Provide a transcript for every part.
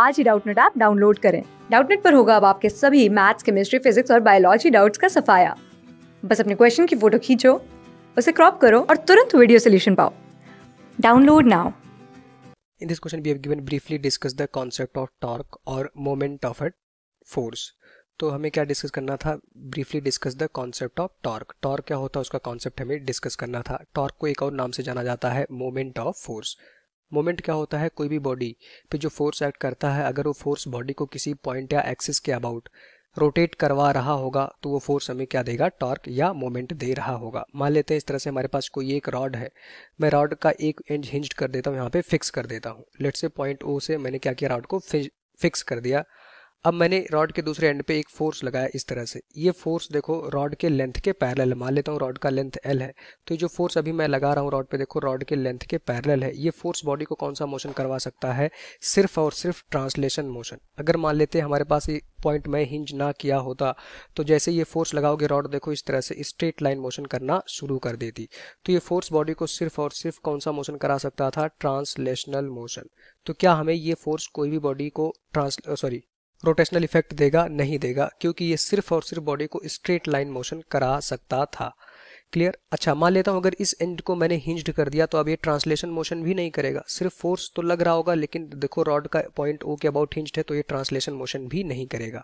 आज ही Doubtnut app download करें डाउटनेट पर होगा अब आपके सभी मैथ्स केमिस्ट्री फिजिक्स और बायोलॉजी डाउट्स का सफाया बस अपने क्वेश्चन की फोटो खींचो उसे क्रॉप करो और तुरंत वीडियो सोल्यूशन पाओ download now in this question we have given briefly discuss the concept of torque और मोमेंट ऑफ a फोर्स तो हमें क्या डिस्कस करना था briefly discuss the concept of torque torque क्या होता है उसका कॉन्सेप्ट हमें डिस्कस करना था टॉर्क को एक और नाम से जाना जाता है मोमेंट ऑफ फोर्स मोमेंट क्या होता है कोई भी बॉडी पे जो फोर्स एक्ट करता है अगर वो फोर्स बॉडी को किसी पॉइंट या एक्सिस के अबाउट रोटेट करवा रहा होगा तो वो फोर्स हमें क्या देगा टॉर्क या मोमेंट दे रहा होगा मान लेते हैं इस तरह से हमारे पास कोई एक रॉड है मैं रॉड का एक एंड हिंज कर देता हूँ यहाँ पे फिक्स कर देता हूँ लेट से पॉइंट ओ से मैंने क्या किया रॉड को फिक्स कर दिया अब मैंने रॉड के दूसरे एंड पे एक फोर्स लगाया इस तरह से ये फोर्स देखो रॉड के लेंथ के पैरेलल मान लेता हूँ रॉड का लेंथ एल है तो जो फोर्स अभी मैं लगा रहा हूँ रॉड पे देखो रॉड के लेंथ के पैरेलल है ये फोर्स बॉडी को कौन सा मोशन करवा सकता है सिर्फ और सिर्फ ट्रांसलेशन मोशन अगर मान लेते हमारे पास ये पॉइंट में हिंज ना किया होता तो जैसे ये फोर्स लगाओगे रॉड देखो इस तरह से स्ट्रेट लाइन मोशन करना शुरू कर देती तो ये फोर्स बॉडी को सिर्फ और सिर्फ कौन सा मोशन करा सकता था ट्रांसलेशनल मोशन तो क्या हमें ये फोर्स कोई भी बॉडी को ट्रांस सॉरी रोटेशनल इफेक्ट देगा नहीं देगा क्योंकि ये सिर्फ और सिर्फ बॉडी को स्ट्रेट लाइन मोशन करा सकता था क्लियर अच्छा मान लेता हूँ अगर इस एंड को मैंने हिंज्ड कर दिया तो अब ये ट्रांसलेशन मोशन भी नहीं करेगा सिर्फ फोर्स तो लग रहा होगा लेकिन देखो रॉड का पॉइंट ओ के अबाउट हिंज्ड है तो ये ट्रांसलेशन मोशन भी नहीं करेगा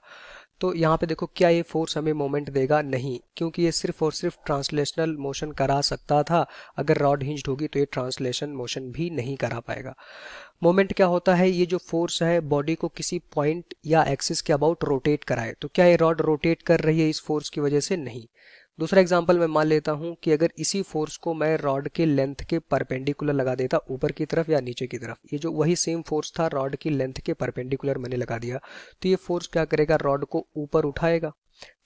तो यहाँ पे देखो क्या ये फोर्स हमें मोमेंट देगा नहीं क्योंकि ये सिर्फ और सिर्फ ट्रांसलेशनल मोशन करा सकता था अगर रॉड हिंज्ड होगी तो ये ट्रांसलेशन मोशन भी नहीं करा पाएगा मोमेंट क्या होता है ये जो फोर्स है बॉडी को किसी पॉइंट या एक्सिस के अबाउट रोटेट कराए तो क्या ये रॉड रोटेट कर रही है इस फोर्स की वजह से नहीं दूसरा एग्जाम्पल मैं मान लेता हूँ कि अगर इसी फोर्स को मैं रॉड के लेंथ के परपेंडिकुलर लगा देता ऊपर की तरफ या नीचे की तरफ ये जो वही सेम फोर्स था रॉड की लेंथ के परपेंडिकुलर मैंने लगा दिया तो ये फोर्स क्या करेगा रॉड को ऊपर उठाएगा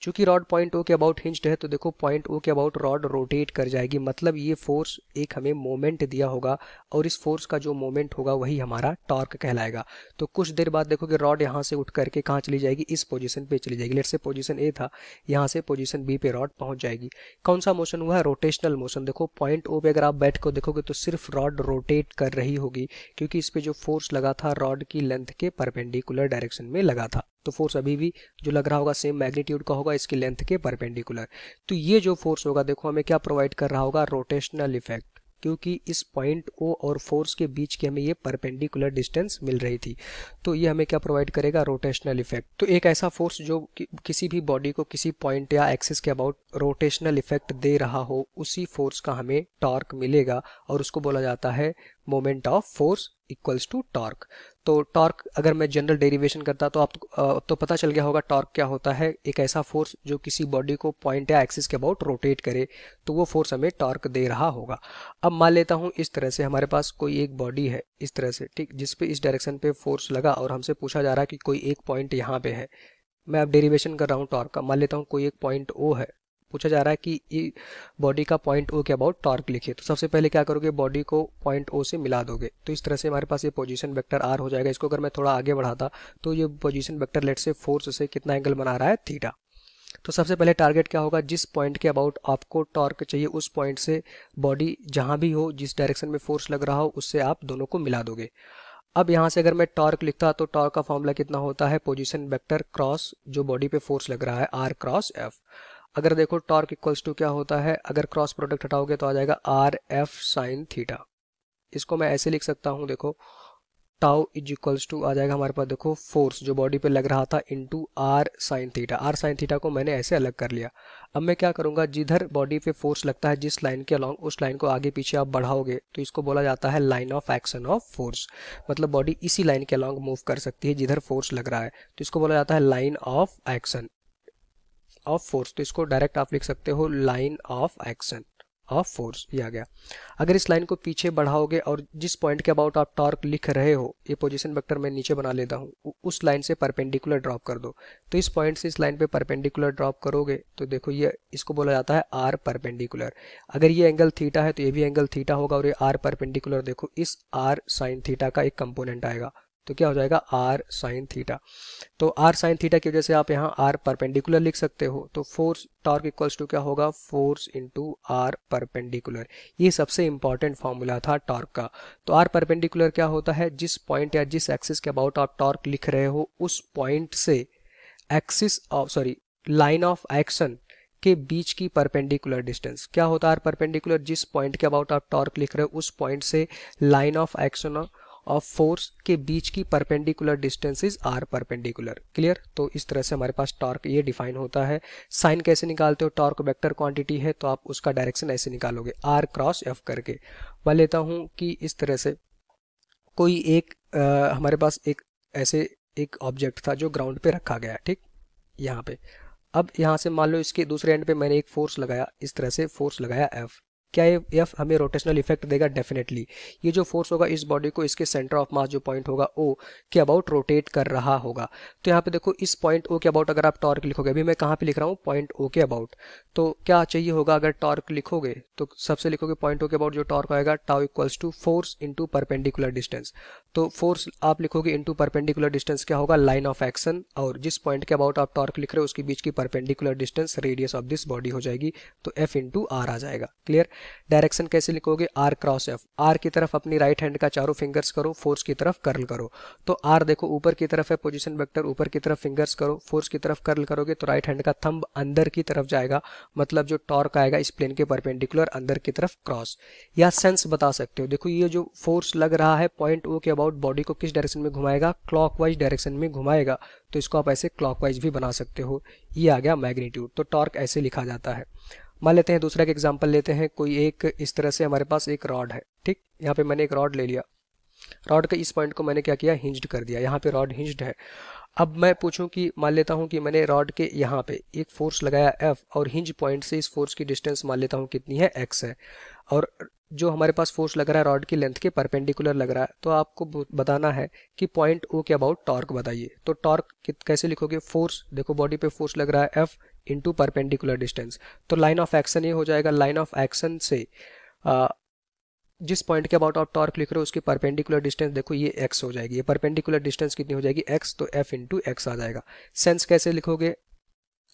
चूंकि रॉड पॉइंट ओ के अबाउट हिंज्ड है तो देखो पॉइंट ओ के अबाउट रॉड रोटेट कर जाएगी मतलब ये फोर्स एक हमें मोमेंट दिया होगा और इस फोर्स का जो मोमेंट होगा वही हमारा टॉर्क कहलाएगा तो कुछ देर बाद देखो कि रॉड यहाँ से उठ करके कहाँ चली जाएगी इस पोजिशन पर चली जाएगी लेट से पोजिशन ए था यहाँ से पोजिशन बी पे रॉड पहुँच जाएगी कौन सा मोशन हुआ है रोटेशनल मोशन देखो पॉइंट ओ पे अगर आप बैठ को देखोगे तो सिर्फ रॉड रोटेट कर रही होगी क्योंकि इस पर जो फोर्स लगा था रॉड की लेंथ के परपेंडिकुलर डायरेक्शन में लगा था तो फोर्स अभी भी जो लग रहा होगा सेम मैग्नीट्यूड का होगा इसकी लेंथ के परपेंडिकुलर तो ये जो फोर्स होगा देखो हमें क्या प्रोवाइड कर रहा होगा रोटेशनल इफेक्ट क्योंकि इस पॉइंट ओ और फोर्स के बीच के हमें ये परपेंडिकुलर डिस्टेंस मिल रही थी तो ये हमें क्या प्रोवाइड करेगा रोटेशनल इफेक्ट तो एक ऐसा फोर्स जो कि, किसी भी बॉडी को किसी पॉइंट या एक्सिस के अबाउट रोटेशनल इफेक्ट दे रहा हो उसी फोर्स का हमें टॉर्क मिलेगा और उसको बोला जाता है moment of force equals to torque तो टॉर्क अगर मैं जनरल डेरिवेशन करता तो आप तो पता चल गया होगा टॉर्क क्या होता है एक ऐसा फोर्स जो किसी बॉडी को पॉइंट या एक्सिस के अबाउट रोटेट करे तो वो फोर्स हमें टॉर्क दे रहा होगा अब मान लेता हूँ इस तरह से हमारे पास कोई एक बॉडी है इस तरह से ठीक जिसपे इस डायरेक्शन पे फोर्स लगा और हमसे पूछा जा रहा है कि कोई एक पॉइंट यहाँ पे है मैं अब डेरीवेशन कर रहा हूँ टॉर्क का मान लेता हूँ कोई एक पॉइंट ओ है पूछा जा रहा है कि बॉडी का पॉइंट ओ के अबाउट टॉर्क लिखिए तो सबसे पहले क्या करोगे बॉडी को पॉइंट ओ से मिला दोगे तो इस तरह से हमारे पास ये पोजीशन वेक्टर आर हो जाएगा इसको अगर मैं थोड़ा आगे बढ़ाता तो ये पोजीशन वेक्टर लेट से फोर्स से कितना एंगल बना रहा है थीटा तो सबसे पहले टारगेट क्या होगा जिस पॉइंट के अबाउट आपको टॉर्क चाहिए उस पॉइंट से बॉडी जहां भी हो जिस डायरेक्शन में फोर्स लग रहा हो उससे आप दोनों को मिला दोगे अब यहां से अगर मैं टॉर्क लिखता तो टॉर्क का फॉर्मूला कितना होता है पोजीशन वेक्टर क्रॉस जो बॉडी पे फोर्स लग रहा है आर क्रॉस एफ अगर देखो टॉर्क इक्वल्स टू क्या होता है अगर क्रॉस प्रोडक्ट हटाओगे तो आ जाएगा आर एफ साइन थीटा इसको मैं ऐसे लिख सकता हूँ देखो टाउ इज इक्वल्स टू आ जाएगा हमारे पास देखो फोर्स जो बॉडी पे लग रहा था into R sine theta R sine theta को मैंने ऐसे अलग कर लिया अब मैं क्या करूँगा जिधर बॉडी पे फोर्स लगता है जिस लाइन के अलॉन्ग उस लाइन को आगे पीछे आप बढ़ाओगे तो इसको बोला जाता है line of action of force मतलब बॉडी इसी लाइन के अलॉन्ग मूव कर सकती है जिधर फोर्स लग रहा है तो इसको बोला जाता है line of action of force तो इसको डायरेक्ट आप लिख सकते हो line of action of force ये आ गया अगर इस लाइन को पीछे बढ़ाओगे और जिस पॉइंट के अबाउट आप टॉर्क लिख रहे हो ये पोजीशन वेक्टर मैं नीचे बना लेता हूँ उस लाइन से परपेंडिकुलर ड्रॉप कर दो तो इस पॉइंट से इस लाइन पे परपेंडिकुलर ड्रॉप करोगे तो देखो ये इसको बोला जाता है आर परपेंडिकुलर अगर ये एंगल थीटा है तो ये भी एंगल थीटा होगा और ये आर परपेंडिकुलर देखो इस आर साइन थीटा का एक कंपोनेंट आएगा तो क्या हो जाएगा आर साइन थीटा तो आर साइन थीटा की वजह से आप यहाँ आर परपेंडिकुलर लिख सकते हो तो फोर्स टॉर्क इक्वल्स टू क्या होगा फोर्स इंटू आर परपेंडिकुलर ये सबसे इंपॉर्टेंट फॉर्मूला था टॉर्क का तो आर परपेंडिकुलर क्या होता है जिस पॉइंट या जिस एक्सिस के अबाउट आप टॉर्क लिख रहे हो उस पॉइंट से axis of sorry line of action के बीच की परपेंडिकुलर डिस्टेंस क्या होता है परपेंडिकुलर जिस पॉइंट के अबाउट आप टॉर्क लिख रहे हो उस पॉइंट से line of action of force के बीच की perpendicular is R perpendicular clear तो इस तरह से हमारे पास टॉर्क ये डिफाइन होता है साइन कैसे निकालते हो टॉर्क वेक्टर क्वांटिटी है तो आप उसका डायरेक्शन ऐसे निकालोगे आर क्रॉस एफ करके मैं लेता हूँ कि इस तरह से कोई एक आ, हमारे पास एक ऐसे एक ऑब्जेक्ट था जो ग्राउंड पे रखा गया ठीक यहाँ पे अब यहाँ से मान लो इसके दूसरे एंड पे मैंने एक फोर्स लगाया इस तरह से फोर्स लगाया एफ क्या ये एफ हमें रोटेशनल इफेक्ट देगा डेफिनेटली ये जो फोर्स होगा इस बॉडी को इसके सेंटर ऑफ मास जो पॉइंट होगा ओ के अबाउट रोटेट कर रहा होगा तो यहाँ पे देखो इस पॉइंट ओ के अबाउट अगर आप टॉर्क लिखोगे अभी मैं कहाँ पे लिख रहा हूँ पॉइंट ओ के अबाउट तो क्या चाहिए होगा अगर टॉर्क लिखोगे तो सबसे लिखोगे पॉइंट ओ के अबाउट जो टॉर्क आएगा tau equals to force into perpendicular distance तो फोर्स आप लिखोगे इंटू परपेंडिकुलर डिस्टेंस क्या होगा लाइन ऑफ एक्शन और जिस पॉइंट के अबाउट आप टॉर्क लिख रहे हो उसके बीच की perpendicular distance radius of this body हो जाएगी तो एफ इंटू आर आ जाएगा क्लियर डायरेक्शन कैसे लिखोगे आर क्रॉस एफ आर की तरफ अपनी राइट हैंड का चारों फिंगर्स करो फोर्स की तरफ कर्ल करो तो आर देखो ऊपर की तरफ है पोजिशन वैक्टर ऊपर की तरफ फिंगर्स करो फोर्स की तरफ कर्ल करोगे तो राइट हैंड का थम्ब अंदर की तरफ जाएगा मतलब जो टॉर्क आएगा इस प्लेन के परपेंडिकुलर अंदर की तरफ क्रॉस या सेंस बता सकते हो देखो ये जो फोर्स लग रहा है पॉइंट ओ के अबाउट बॉडी को किस डायरेक्शन में घुमाएगा क्लॉकवाइज डायरेक्शन में घुमाएगा तो इसको आप ऐसे क्लॉकवाइज भी बना सकते हो ये आ गया मैग्नीट्यूड तो टॉर्क ऐसे लिखा जाता है मान लेते हैं दूसरा एक एग्जाम्पल लेते हैं कोई एक इस तरह से हमारे पास एक रॉड है ठीक यहाँ पे मैंने एक रॉड ले लिया रॉड के इस पॉइंट को मैंने क्या किया हिंज कर दिया यहाँ पे रॉड हिंज्ड है अब मैं पूछूं कि मान लेता हूं कि मैंने रॉड के यहाँ पे एक फोर्स लगाया एफ और हिंज पॉइंट से इस फोर्स की डिस्टेंस मान लेता हूं कितनी है एक्स है और जो हमारे पास फोर्स लग रहा है रॉड की लेंथ के परपेंडिकुलर लग रहा है तो आपको बताना है कि पॉइंट ओ के अबाउट टॉर्क बताइए तो टॉर्क कैसे लिखोगे फोर्स देखो बॉडी पे फोर्स लग रहा है एफ इंटू परपेंडिकुलर डिस्टेंस तो लाइन ऑफ एक्शन ये हो जाएगा लाइन ऑफ एक्शन से आ, जिस पॉइंट के अबाउट आप टॉर्क लिख रहे हो उसकी परपेंडिकुलर डिस्टेंस देखो ये एक्स हो जाएगी ये परपेंडिकुलर डिस्टेंस कितनी हो जाएगी एक्स तो एफ इंटू एक्स आ जाएगा सेंस कैसे लिखोगे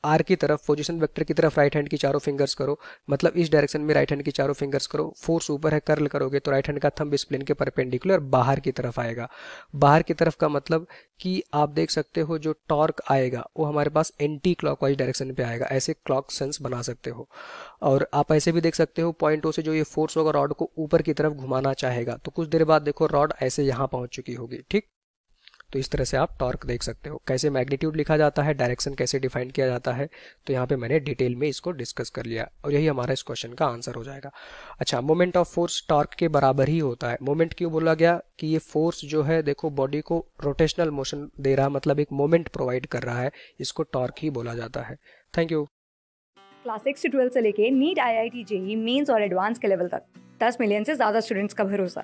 आर की तरफ पोजिशन वेक्टर की तरफ राइट हैंड की चारों फिंगर्स करो मतलब इस डायरेक्शन में राइट हैंड की चारों फिंगर्स करो फोर्स ऊपर है कर्ल करोगे तो राइट हैंड का थंब स्प्लिन के परपेंडिकुलर बाहर की तरफ आएगा बाहर की तरफ का मतलब कि आप देख सकते हो जो टॉर्क आएगा वो हमारे पास एंटी वाइज डायरेक्शन पे आएगा ऐसे क्लॉक सेंस बना सकते हो और आप ऐसे भी देख सकते हो पॉइंटों से जो ये फोर्स होगा रॉड को ऊपर की तरफ घुमाना चाहेगा तो कुछ देर बाद देखो रॉड ऐसे यहाँ पहुँच चुकी होगी ठीक तो इस तरह से आप टॉर्क देख सकते हो कैसे मैग्नीट्यूड लिखा जाता है डायरेक्शन कैसे डिफाइन किया जाता है तो यहाँ पे मैंने डिटेल में इसको डिस्कस कर लिया और यही हमारा इस क्वेश्चन का आंसर हो जाएगा अच्छा मोमेंट ऑफ फोर्स टॉर्क के बराबर ही होता है मोमेंट क्यों बोला गया कि ये फोर्स जो है देखो बॉडी को रोटेशनल मोशन दे रहा मतलब एक मोमेंट प्रोवाइड कर रहा है इसको टॉर्क ही बोला जाता है थैंक यू क्लास सिक्स से ट्वेल्थ से लेके NEET I I T JEE mains और एडवांस के लेवल तक दस मिलियन से ज़्यादा स्टूडेंट्स का भरोसा